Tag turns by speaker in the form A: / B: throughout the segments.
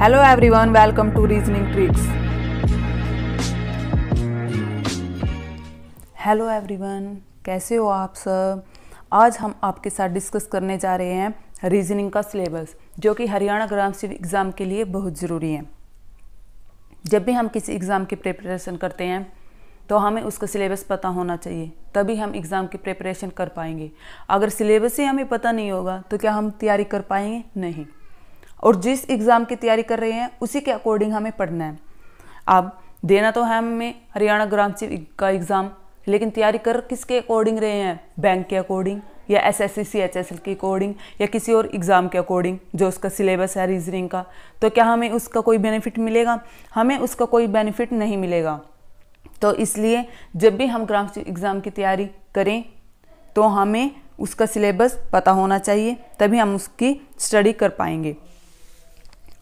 A: Hello everyone welcome to reasoning tricks hello everyone कैसे हो आप सब आज हम आपके साथ डिस्कस करने जा रहे हैं रीजनिंग का सिलेबस जो कि हरियाणा ग्राम सीट एग्ज़ाम के लिए बहुत ज़रूरी है जब भी हम किसी एग्ज़ाम की प्रिपरेशन करते हैं तो हमें उसका सिलेबस पता होना चाहिए तभी हम एग्ज़ाम की प्रिपरेशन कर पाएंगे अगर सिलेबस ही हमें पता नहीं होगा तो क्या हम तैयारी कर पाएंगे नहीं और जिस एग्ज़ाम की तैयारी कर रहे हैं उसी के अकॉर्डिंग हमें पढ़ना है अब देना तो है हमें हरियाणा ग्राम सेवक का एग्ज़ाम लेकिन तैयारी कर किसके अकॉर्डिंग रहे हैं बैंक के अकॉर्डिंग या S S C C H S L के अकॉर्डिंग या किसी और एग्ज़ाम के अकॉर्डिंग जो उसका सिलेबस है रीजनिंग का तो क्या हमें उसका कोई बेनिफिट मिलेगा हमें उसका कोई बेनिफिट नहीं मिलेगा तो इसलिए जब भी हम ग्राम एग्ज़ाम की तैयारी करें तो हमें उसका सिलेबस पता होना चाहिए तभी हम उसकी स्टडी कर पाएंगे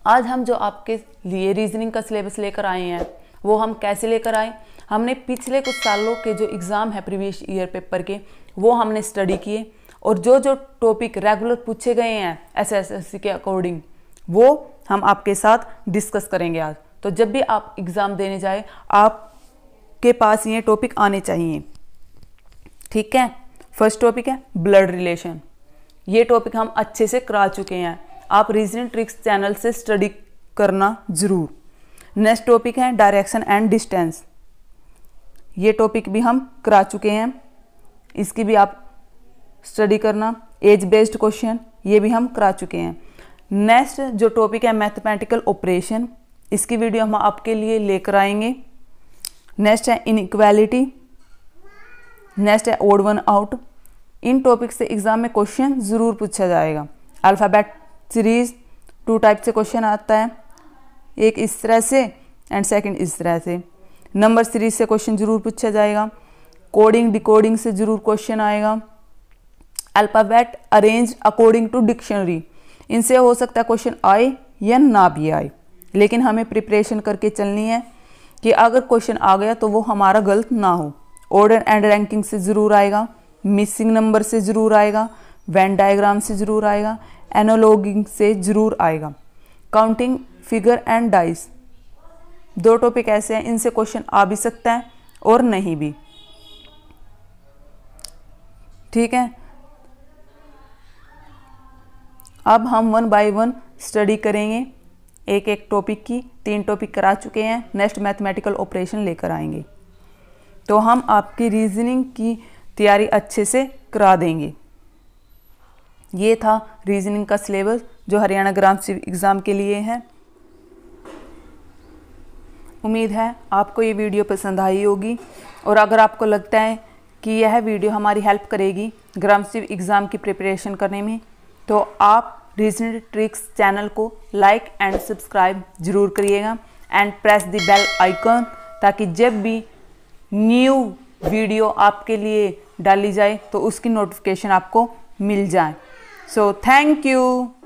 A: आज हम जो आपके लिए रीजनिंग का सिलेबस लेकर आए हैं वो हम कैसे लेकर आए हमने पिछले कुछ सालों के जो एग्ज़ाम है प्रीवियस ईयर पेपर के वो हमने स्टडी किए और जो जो टॉपिक रेगुलर पूछे गए हैं एस एस एस सी के अकॉर्डिंग वो हम आपके साथ डिस्कस करेंगे आज तो जब भी आप एग्ज़ाम देने जाए आपके पास ये टॉपिक आने चाहिए ठीक है फर्स्ट टॉपिक है ब्लड रिलेशन ये टॉपिक हम अच्छे से करा चुके हैं आप रीजनिंग ट्रिक्स चैनल से स्टडी करना ज़रूर नेक्स्ट टॉपिक है डायरेक्शन एंड डिस्टेंस ये टॉपिक भी हम करा चुके हैं इसकी भी आप स्टडी करना एज बेस्ड क्वेश्चन ये भी हम करा चुके हैं नेक्स्ट जो टॉपिक है मैथमेटिकल ऑपरेशन इसकी वीडियो हम आपके लिए लेकर आएंगे नेक्स्ट है इनक्वालिटी नेक्स्ट है ओड वन आउट इन टॉपिक से एग्ज़ाम में क्वेश्चन ज़रूर पूछा जाएगा अल्फ़ाबेट सीरीज टू टाइप से क्वेश्चन आता है एक इस तरह से एंड सेकंड इस तरह से नंबर सीरीज से क्वेश्चन जरूर पूछा जाएगा कोडिंग डिकोडिंग से जरूर क्वेश्चन आएगा alphabet arrange according to dictionary इनसे हो सकता है क्वेश्चन आए या ना भी आए लेकिन हमें प्रिपरेशन करके चलनी है कि अगर क्वेश्चन आ गया तो वो हमारा गलत ना हो ऑर्डर एंड रैंकिंग से ज़रूर आएगा मिसिंग नंबर से ज़रूर आएगा वैन डायग्राम से ज़रूर आएगा एनोलॉगिंग से ज़रूर आएगा काउंटिंग फिगर एंड डाइस दो टॉपिक ऐसे हैं इनसे क्वेश्चन आ भी सकता है और नहीं भी ठीक है अब हम वन बाय वन स्टडी करेंगे एक एक टॉपिक की तीन टॉपिक करा चुके हैं नेक्स्ट मैथमेटिकल ऑपरेशन लेकर आएंगे तो हम आपकी रीजनिंग की तैयारी अच्छे से करा देंगे ये था रीजनिंग का सिलेबस जो हरियाणा ग्राम एग्ज़ाम के लिए है उम्मीद है आपको ये वीडियो पसंद आई होगी और अगर आपको लगता है कि यह वीडियो हमारी हेल्प करेगी ग्राम सेवक एग्ज़ाम की प्रिपरेशन करने में तो आप रीजनिंग ट्रिक्स चैनल को लाइक एंड सब्सक्राइब ज़रूर करिएगा and press the bell icon ताकि जब भी न्यू वीडियो आपके लिए डाली जाए तो उसकी नोटिफिकेशन आपको मिल जाए So, thank you.